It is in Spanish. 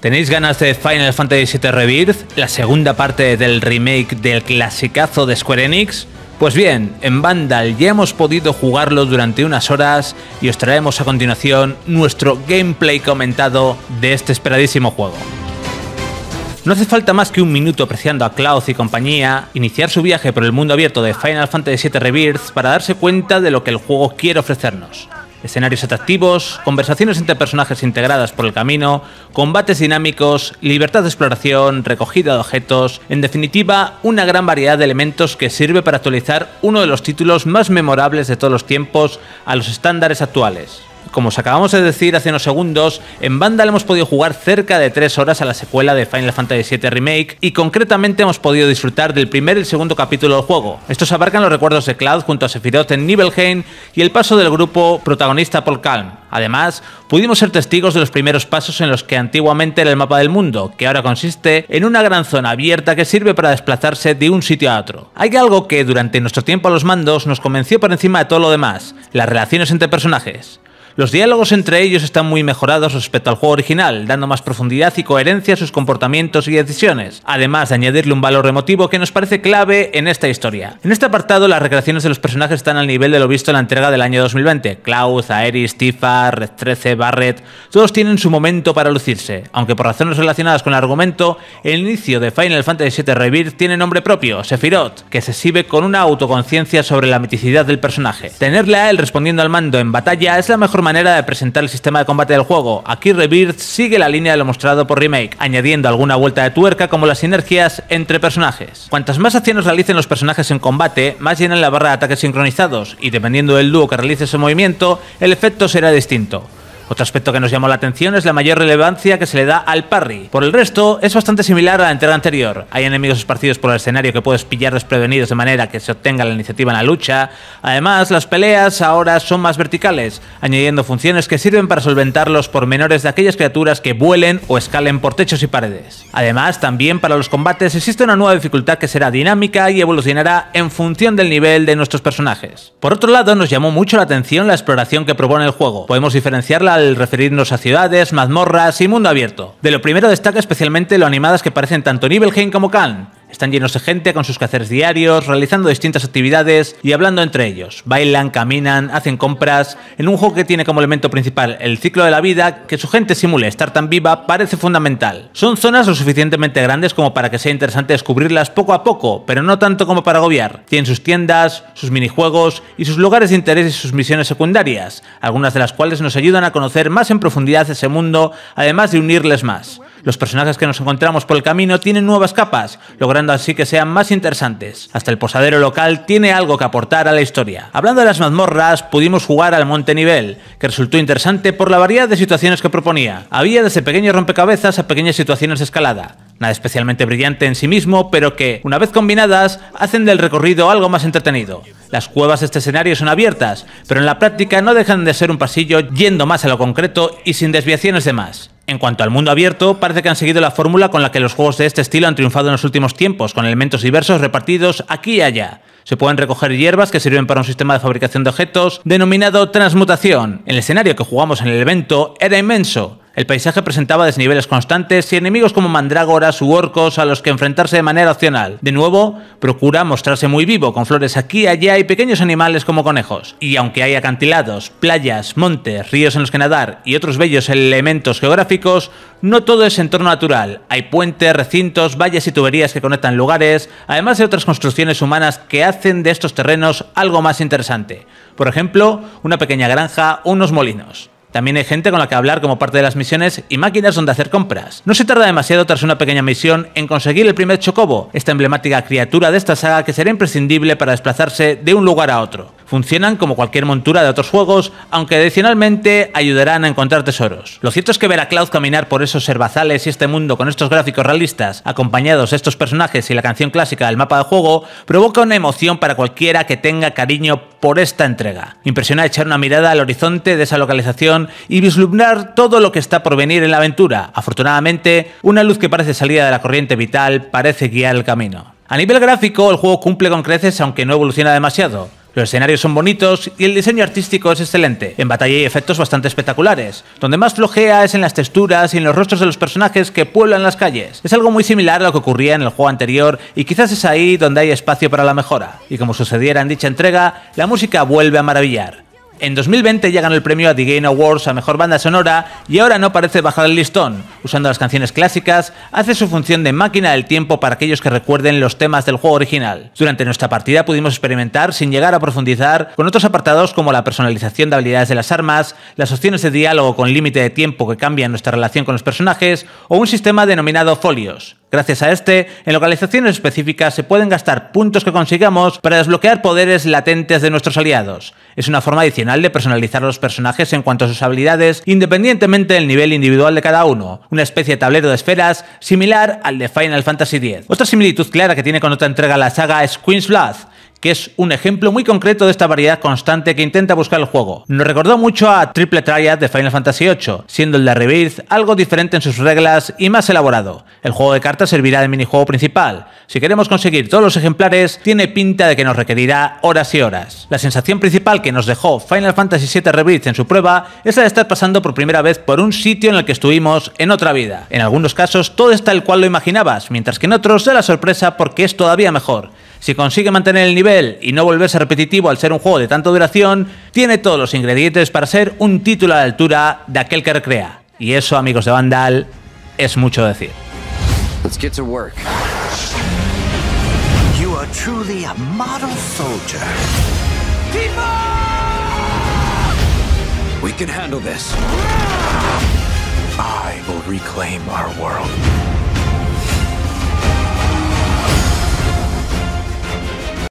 ¿Tenéis ganas de Final Fantasy VII Rebirth, la segunda parte del remake del clasicazo de Square Enix? Pues bien, en Vandal ya hemos podido jugarlo durante unas horas y os traemos a continuación nuestro gameplay comentado de este esperadísimo juego. No hace falta más que un minuto apreciando a Klaus y compañía, iniciar su viaje por el mundo abierto de Final Fantasy VII Rebirth para darse cuenta de lo que el juego quiere ofrecernos escenarios atractivos, conversaciones entre personajes integradas por el camino, combates dinámicos, libertad de exploración, recogida de objetos, en definitiva, una gran variedad de elementos que sirve para actualizar uno de los títulos más memorables de todos los tiempos a los estándares actuales como os acabamos de decir hace unos segundos, en Vandal hemos podido jugar cerca de 3 horas a la secuela de Final Fantasy VII Remake y concretamente hemos podido disfrutar del primer y segundo capítulo del juego. Estos abarcan los recuerdos de Cloud junto a Sephiroth en Nibelheim y el paso del grupo protagonista Paul Calm. Además, pudimos ser testigos de los primeros pasos en los que antiguamente era el mapa del mundo, que ahora consiste en una gran zona abierta que sirve para desplazarse de un sitio a otro. Hay algo que durante nuestro tiempo a los mandos nos convenció por encima de todo lo demás, las relaciones entre personajes. Los diálogos entre ellos están muy mejorados respecto al juego original, dando más profundidad y coherencia a sus comportamientos y decisiones, además de añadirle un valor emotivo que nos parece clave en esta historia. En este apartado, las recreaciones de los personajes están al nivel de lo visto en la entrega del año 2020. Klaus, Aeris, Tifa, Red 13, Barret, todos tienen su momento para lucirse, aunque por razones relacionadas con el argumento, el inicio de Final Fantasy VII Rebirth tiene nombre propio, Sephiroth, que se exhibe con una autoconciencia sobre la miticidad del personaje. Tenerle a él respondiendo al mando en batalla es la mejor manera manera de presentar el sistema de combate del juego. Aquí Rebirth sigue la línea de lo mostrado por Remake, añadiendo alguna vuelta de tuerca como las sinergias entre personajes. Cuantas más acciones realicen los personajes en combate, más llenan la barra de ataques sincronizados, y dependiendo del dúo que realice ese movimiento, el efecto será distinto. Otro aspecto que nos llamó la atención es la mayor relevancia que se le da al parry. Por el resto, es bastante similar a la entrega anterior. Hay enemigos esparcidos por el escenario que puedes pillar desprevenidos de manera que se obtenga la iniciativa en la lucha. Además, las peleas ahora son más verticales, añadiendo funciones que sirven para solventar los pormenores de aquellas criaturas que vuelen o escalen por techos y paredes. Además, también para los combates existe una nueva dificultad que será dinámica y evolucionará en función del nivel de nuestros personajes. Por otro lado, nos llamó mucho la atención la exploración que propone el juego. Podemos diferenciarla al referirnos a ciudades, mazmorras y mundo abierto. De lo primero destaca especialmente lo animadas que parecen tanto Nibelheim como Khan. Están llenos de gente con sus quehaceres diarios, realizando distintas actividades y hablando entre ellos. Bailan, caminan, hacen compras. En un juego que tiene como elemento principal el ciclo de la vida, que su gente simule estar tan viva parece fundamental. Son zonas lo suficientemente grandes como para que sea interesante descubrirlas poco a poco, pero no tanto como para agobiar. Tienen sus tiendas, sus minijuegos y sus lugares de interés y sus misiones secundarias, algunas de las cuales nos ayudan a conocer más en profundidad ese mundo, además de unirles más. Los personajes que nos encontramos por el camino tienen nuevas capas, logrando así que sean más interesantes. Hasta el posadero local tiene algo que aportar a la historia. Hablando de las mazmorras, pudimos jugar al Monte Nivel, que resultó interesante por la variedad de situaciones que proponía. Había desde pequeños rompecabezas a pequeñas situaciones de escalada. Nada especialmente brillante en sí mismo, pero que, una vez combinadas, hacen del recorrido algo más entretenido. Las cuevas de este escenario son abiertas, pero en la práctica no dejan de ser un pasillo yendo más a lo concreto y sin desviaciones de más. En cuanto al mundo abierto, parece que han seguido la fórmula con la que los juegos de este estilo han triunfado en los últimos tiempos, con elementos diversos repartidos aquí y allá. Se pueden recoger hierbas que sirven para un sistema de fabricación de objetos denominado transmutación. El escenario que jugamos en el evento era inmenso, el paisaje presentaba desniveles constantes y enemigos como mandrágoras u orcos a los que enfrentarse de manera opcional. De nuevo, procura mostrarse muy vivo, con flores aquí, allá y pequeños animales como conejos. Y aunque hay acantilados, playas, montes, ríos en los que nadar y otros bellos elementos geográficos, no todo es entorno natural. Hay puentes, recintos, valles y tuberías que conectan lugares, además de otras construcciones humanas que hacen de estos terrenos algo más interesante. Por ejemplo, una pequeña granja o unos molinos. También hay gente con la que hablar como parte de las misiones y máquinas donde hacer compras. No se tarda demasiado tras una pequeña misión en conseguir el primer chocobo, esta emblemática criatura de esta saga que será imprescindible para desplazarse de un lugar a otro funcionan como cualquier montura de otros juegos, aunque adicionalmente ayudarán a encontrar tesoros. Lo cierto es que ver a Cloud caminar por esos herbazales y este mundo con estos gráficos realistas, acompañados de estos personajes y la canción clásica del mapa de juego, provoca una emoción para cualquiera que tenga cariño por esta entrega. Impresiona echar una mirada al horizonte de esa localización y vislumbrar todo lo que está por venir en la aventura. Afortunadamente, una luz que parece salida de la corriente vital parece guiar el camino. A nivel gráfico, el juego cumple con creces aunque no evoluciona demasiado. Los escenarios son bonitos y el diseño artístico es excelente. En batalla hay efectos bastante espectaculares. Donde más flojea es en las texturas y en los rostros de los personajes que pueblan las calles. Es algo muy similar a lo que ocurría en el juego anterior y quizás es ahí donde hay espacio para la mejora. Y como sucediera en dicha entrega, la música vuelve a maravillar. En 2020 ya ganó el premio a The Game Awards a Mejor Banda Sonora y ahora no parece bajar el listón. Usando las canciones clásicas, hace su función de máquina del tiempo para aquellos que recuerden los temas del juego original. Durante nuestra partida pudimos experimentar, sin llegar a profundizar, con otros apartados como la personalización de habilidades de las armas, las opciones de diálogo con límite de tiempo que cambian nuestra relación con los personajes o un sistema denominado folios. Gracias a este, en localizaciones específicas se pueden gastar puntos que consigamos para desbloquear poderes latentes de nuestros aliados. Es una forma adicional de personalizar a los personajes en cuanto a sus habilidades, independientemente del nivel individual de cada uno, una especie de tablero de esferas similar al de Final Fantasy X. Otra similitud clara que tiene con otra entrega la saga es Queen's Blood, que es un ejemplo muy concreto de esta variedad constante que intenta buscar el juego. Nos recordó mucho a Triple Triad de Final Fantasy VIII, siendo el de Rebirth algo diferente en sus reglas y más elaborado. El juego de cartas servirá de minijuego principal. Si queremos conseguir todos los ejemplares, tiene pinta de que nos requerirá horas y horas. La sensación principal que nos dejó Final Fantasy VII Rebirth en su prueba es la de estar pasando por primera vez por un sitio en el que estuvimos en otra vida. En algunos casos todo está el cual lo imaginabas, mientras que en otros da la sorpresa porque es todavía mejor. Si consigue mantener el nivel y no volverse repetitivo al ser un juego de tanta duración, tiene todos los ingredientes para ser un título a la altura de aquel que recrea. Y eso, amigos de Vandal, es mucho decir. You are truly a model soldier. We can handle this. reclaim